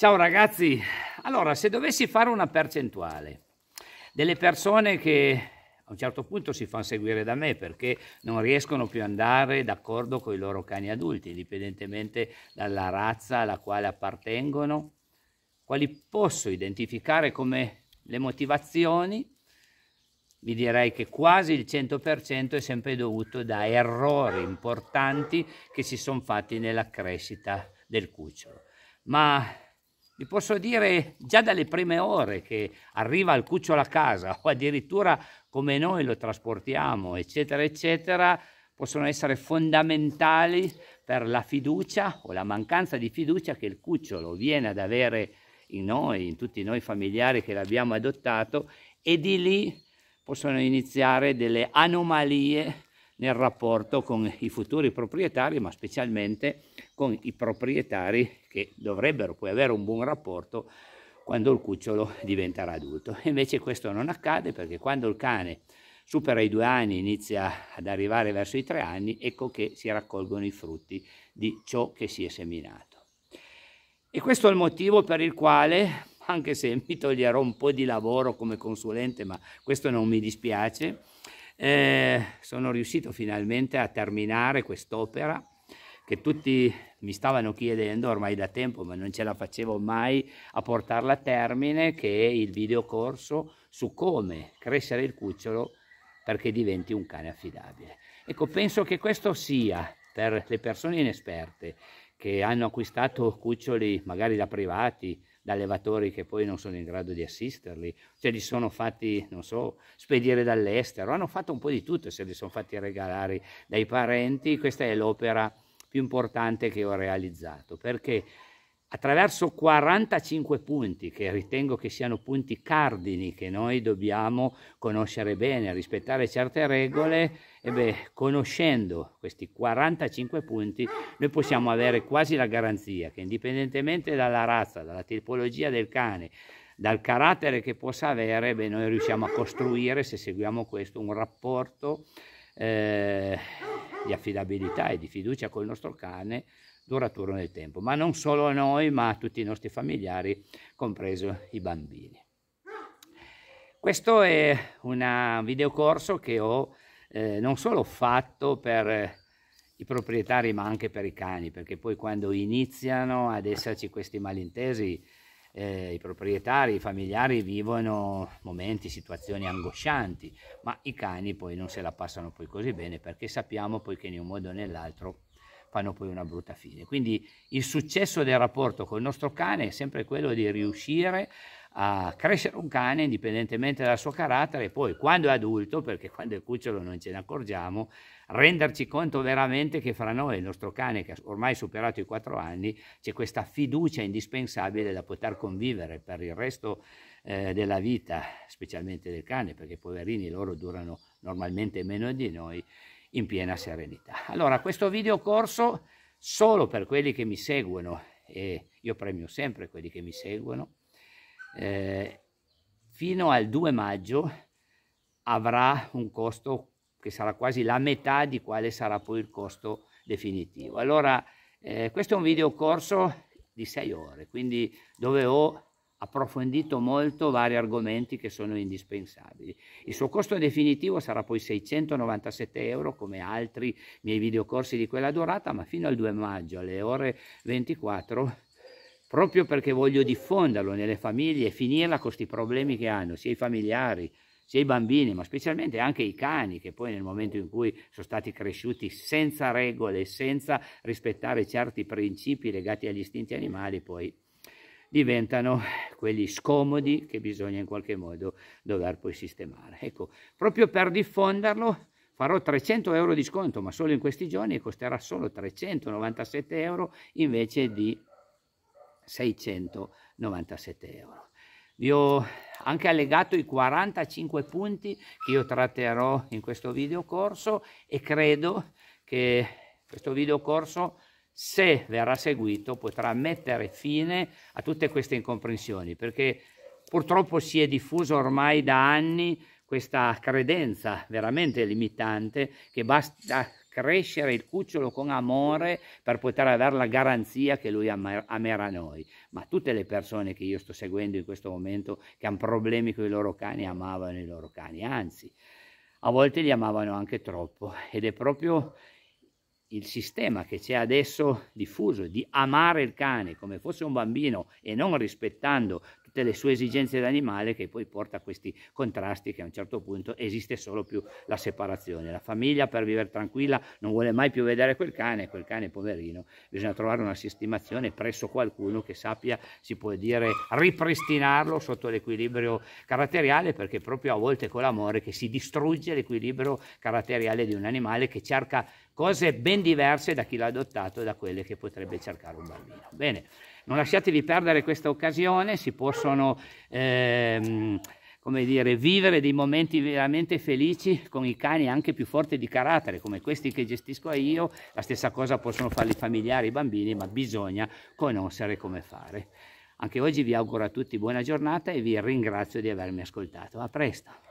Ciao ragazzi, allora se dovessi fare una percentuale delle persone che a un certo punto si fanno seguire da me perché non riescono più ad andare d'accordo con i loro cani adulti, indipendentemente dalla razza alla quale appartengono, quali posso identificare come le motivazioni, vi direi che quasi il 100% è sempre dovuto da errori importanti che si sono fatti nella crescita del cucciolo. Ma vi posso dire già dalle prime ore che arriva il cucciolo a casa o addirittura come noi lo trasportiamo, eccetera, eccetera, possono essere fondamentali per la fiducia o la mancanza di fiducia che il cucciolo viene ad avere in noi, in tutti noi familiari che l'abbiamo adottato e di lì possono iniziare delle anomalie nel rapporto con i futuri proprietari, ma specialmente con i proprietari che dovrebbero poi avere un buon rapporto quando il cucciolo diventerà adulto. Invece questo non accade perché quando il cane supera i due anni, inizia ad arrivare verso i tre anni, ecco che si raccolgono i frutti di ciò che si è seminato. E questo è il motivo per il quale, anche se mi toglierò un po' di lavoro come consulente, ma questo non mi dispiace, eh, sono riuscito finalmente a terminare quest'opera che tutti mi stavano chiedendo ormai da tempo, ma non ce la facevo mai a portarla a termine, che è il videocorso su come crescere il cucciolo perché diventi un cane affidabile. Ecco, penso che questo sia per le persone inesperte che hanno acquistato cuccioli magari da privati da allevatori che poi non sono in grado di assisterli, cioè li sono fatti, non so, spedire dall'estero, hanno fatto un po' di tutto, se li sono fatti regalare dai parenti, questa è l'opera più importante che ho realizzato, perché attraverso 45 punti, che ritengo che siano punti cardini che noi dobbiamo conoscere bene, rispettare certe regole, e beh, conoscendo questi 45 punti noi possiamo avere quasi la garanzia che indipendentemente dalla razza, dalla tipologia del cane, dal carattere che possa avere, beh, noi riusciamo a costruire, se seguiamo questo, un rapporto eh, di affidabilità e di fiducia col nostro cane duraturo nel tempo, ma non solo a noi, ma a tutti i nostri familiari, compreso i bambini. Questo è un videocorso che ho eh, non solo fatto per eh, i proprietari ma anche per i cani, perché poi quando iniziano ad esserci questi malintesi, eh, i proprietari, i familiari vivono momenti, situazioni angoscianti, ma i cani poi non se la passano poi così bene perché sappiamo poi che in un modo o nell'altro fanno poi una brutta fine. Quindi il successo del rapporto con il nostro cane è sempre quello di riuscire a crescere un cane indipendentemente dal suo carattere e poi quando è adulto, perché quando è cucciolo non ce ne accorgiamo, renderci conto veramente che fra noi e il nostro cane che ha ormai superato i quattro anni c'è questa fiducia indispensabile da poter convivere per il resto eh, della vita, specialmente del cane, perché poverini loro durano normalmente meno di noi in piena serenità. Allora, questo video corso solo per quelli che mi seguono, e io premio sempre quelli che mi seguono, eh, fino al 2 maggio avrà un costo che sarà quasi la metà di quale sarà poi il costo definitivo. Allora, eh, questo è un video corso di 6 ore, quindi dove ho approfondito molto vari argomenti che sono indispensabili. Il suo costo definitivo sarà poi 697 euro come altri miei videocorsi di quella durata, ma fino al 2 maggio alle ore 24 proprio perché voglio diffonderlo nelle famiglie e finirla con questi problemi che hanno sia i familiari sia i bambini, ma specialmente anche i cani, che poi nel momento in cui sono stati cresciuti senza regole, senza rispettare certi principi legati agli istinti animali, poi diventano quelli scomodi che bisogna in qualche modo dover poi sistemare. Ecco, proprio per diffonderlo farò 300 euro di sconto, ma solo in questi giorni costerà solo 397 euro invece di 697 euro. Vi ho anche allegato i 45 punti che io tratterò in questo video corso e credo che questo video corso se verrà seguito potrà mettere fine a tutte queste incomprensioni, perché purtroppo si è diffuso ormai da anni questa credenza veramente limitante che basta crescere il cucciolo con amore per poter avere la garanzia che lui amerà noi. Ma tutte le persone che io sto seguendo in questo momento che hanno problemi con i loro cani amavano i loro cani, anzi, a volte li amavano anche troppo ed è proprio il sistema che c'è adesso diffuso di amare il cane come fosse un bambino e non rispettando delle sue esigenze d'animale che poi porta a questi contrasti che a un certo punto esiste solo più la separazione. La famiglia per vivere tranquilla non vuole mai più vedere quel cane, quel cane poverino, bisogna trovare una sistemazione presso qualcuno che sappia, si può dire, ripristinarlo sotto l'equilibrio caratteriale perché proprio a volte con l'amore che si distrugge l'equilibrio caratteriale di un animale che cerca cose ben diverse da chi l'ha adottato e da quelle che potrebbe cercare un bambino. Bene. Non lasciatevi perdere questa occasione, si possono ehm, come dire, vivere dei momenti veramente felici con i cani anche più forti di carattere, come questi che gestisco io, la stessa cosa possono fare i familiari, i bambini, ma bisogna conoscere come fare. Anche oggi vi auguro a tutti buona giornata e vi ringrazio di avermi ascoltato. A presto!